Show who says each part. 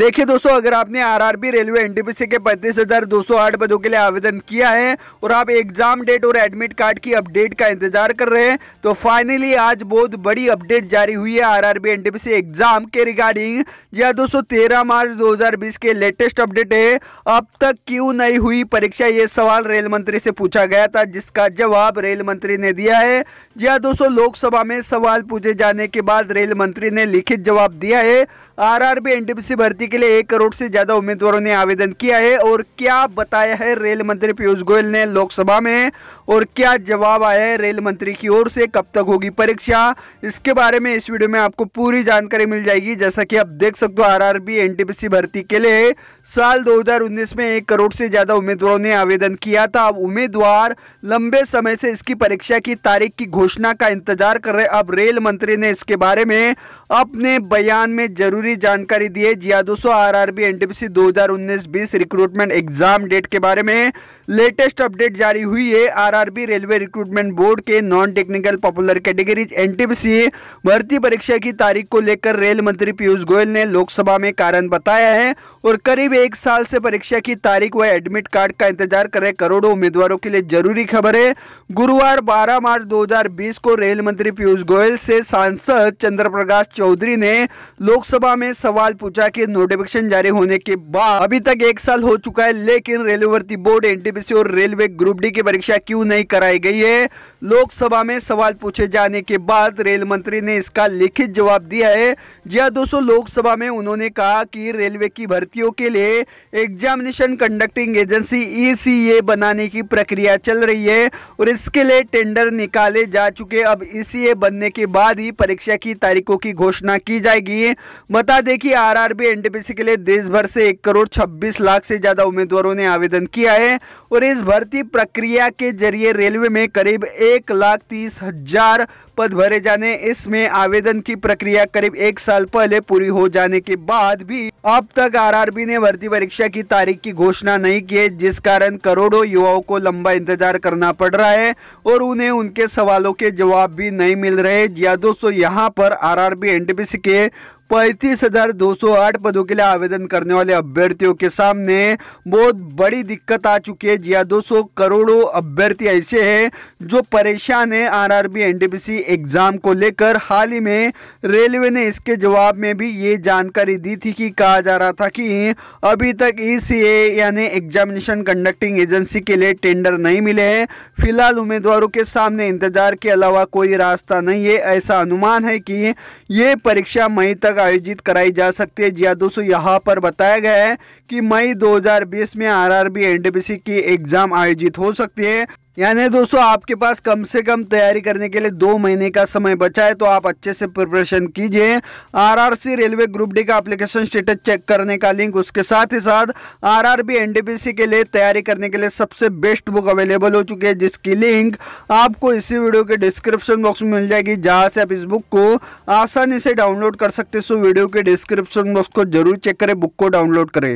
Speaker 1: देखिए दोस्तों अगर आपने आरआरबी रेलवे एनटीपीसी के पैंतीस हजार दो सौ आठ पदों के लिए आवेदन किया है और आप एग्जाम डेट और एडमिट कार्ड की अपडेट का इंतजार कर रहे हैं तो फाइनली आज बहुत बड़ी अपडेट जारी हुई है आरआरबी एनटीपीसी एग्जाम के रिगार्डिंग यह दोस्तों तेरह मार्च 2020 के लेटेस्ट अपडेट है अब तक क्यों नहीं हुई परीक्षा ये सवाल रेल मंत्री से पूछा गया था जिसका जवाब रेल मंत्री ने दिया है या दोस्तों लोकसभा में सवाल पूछे जाने के बाद रेल मंत्री ने लिखित जवाब दिया है आर आरआरबी भर्ती भर्ती के लिए एक करोड़ से ज्यादा उम्मीदवारों ने आवेदन किया है और क्या बताया है रेल मंत्री पीयूष गोयल ने लोकसभा में और क्या जवाब आया है रेल मंत्री की ओर से कब तक होगी परीक्षा इसके बारे में इस वीडियो में आपको पूरी जानकारी मिल जाएगी जैसा कि आप देख सकते हो आर आर भर्ती के लिए साल दो में एक करोड़ से ज्यादा उम्मीदवारों ने आवेदन किया था अब उम्मीदवार लंबे समय से इसकी परीक्षा की तारीख की घोषणा का इंतजार कर रहे अब रेल मंत्री ने इसके बारे में अपने बयान में जरूरी जानकारी दी है जियादुल दोस्तों R R B N T P C दो हजार उन्नीस बीस रिक्रूटमेंट एग्जाम डेट के बारे में लेटेस्ट अपडेट जारी हुई है R R B railway recruitment board के non technical popular categories N T P C भर्ती परीक्षा की तारीख को लेकर रेल मंत्री पीयूष गोयल ने लोकसभा में कारण बताया है और करीब एक साल से परीक्षा की तारीख व एडमिट कार्ड का इंतजार कर रहे करोड़ों उम्मीदवारों के लिए जरूरी खबर है गुरुवार बारह मार्च 2020 को रेल मंत्री पीयूष गोयल से सांसद चंद्रप्रकाश चौधरी ने लोकसभा में सवाल पूछा कि नोटिफिकेशन जारी होने के बाद अभी तक एक साल हो चुका है लेकिन रेलवे भर्ती बोर्ड एनटीपीसी और रेलवे ग्रुप डी की परीक्षा क्यों नहीं कराई गई है लोकसभा में सवाल पूछे जाने के बाद रेल मंत्री ने इसका लिखित जवाब दिया है जी हाँ दोस्तों लोकसभा में उन्होंने कहा कि रेलवे की भर्तियों के लिए एग्जामिनेशन कंडक्टिंग एजेंसी ई बनाने की प्रक्रिया चल रही है और इसके लिए टेंडर निकाले जा चुके अब ई e बनने के बाद ही परीक्षा की तारीखों की घोषणा की जाएगी बता दें कि आर एनटीपीसी के लिए देश भर से एक करोड़ छब्बीस लाख से ज़्यादा उम्मीदवारों ने आवेदन किया है और इस भर्ती प्रक्रिया के जरिए रेलवे में करीब एक लाख तीस हजार पद भरे जाने इसमें आवेदन की प्रक्रिया करीब एक साल पहले पूरी हो जाने के बाद भी अब तक आरआरबी ने भर्ती परीक्षा की तारीख की घोषणा नहीं की है जिस कारण करोड़ों युवाओं को लंबा इंतजार करना पड़ रहा है और उन्हें उनके सवालों के जवाब भी नहीं मिल रहे या दोस्तों यहाँ पर आर आर के पैंतीस हजार दो सौ आठ पदों के लिए आवेदन करने वाले अभ्यर्थियों के सामने बहुत बड़ी दिक्कत आ चुकी है जिया हाँ करोड़ों अभ्यर्थी ऐसे हैं जो परेशान है आरआरबी एनडीपीसी एग्जाम को लेकर हाल ही में रेलवे ने इसके जवाब में भी ये जानकारी दी थी कि कहा जा रहा था कि अभी तक सी यानी एग्जामिनेशन कंडक्टिंग एजेंसी के लिए टेंडर नहीं मिले हैं फिलहाल उम्मीदवारों के सामने इंतजार के अलावा कोई रास्ता नहीं है ऐसा अनुमान है कि ये परीक्षा मई तक आयोजित कराई जा सकती है जी हाँ दोस्तों यहाँ पर बताया गया है कि मई 2020 में आरआरबी एनडीपीसी की एग्जाम आयोजित हो सकती है यानी दोस्तों आपके पास कम से कम तैयारी करने के लिए दो महीने का समय बचा है तो आप अच्छे से प्रिपरेशन कीजिए आरआरसी रेलवे ग्रुप डी का एप्लीकेशन स्टेटस चेक करने का लिंक उसके साथ ही साथ आरआरबी एनडीपीसी के लिए तैयारी करने के लिए सबसे बेस्ट बुक अवेलेबल हो चुकी है जिसकी लिंक आपको इसी वीडियो के डिस्क्रिप्शन बॉक्स में मिल जाएगी जहाँ से आप इस बुक को आसानी से डाउनलोड कर सकते सो वीडियो के डिस्क्रिप्शन बॉक्स को जरूर चेक करें बुक को डाउनलोड करें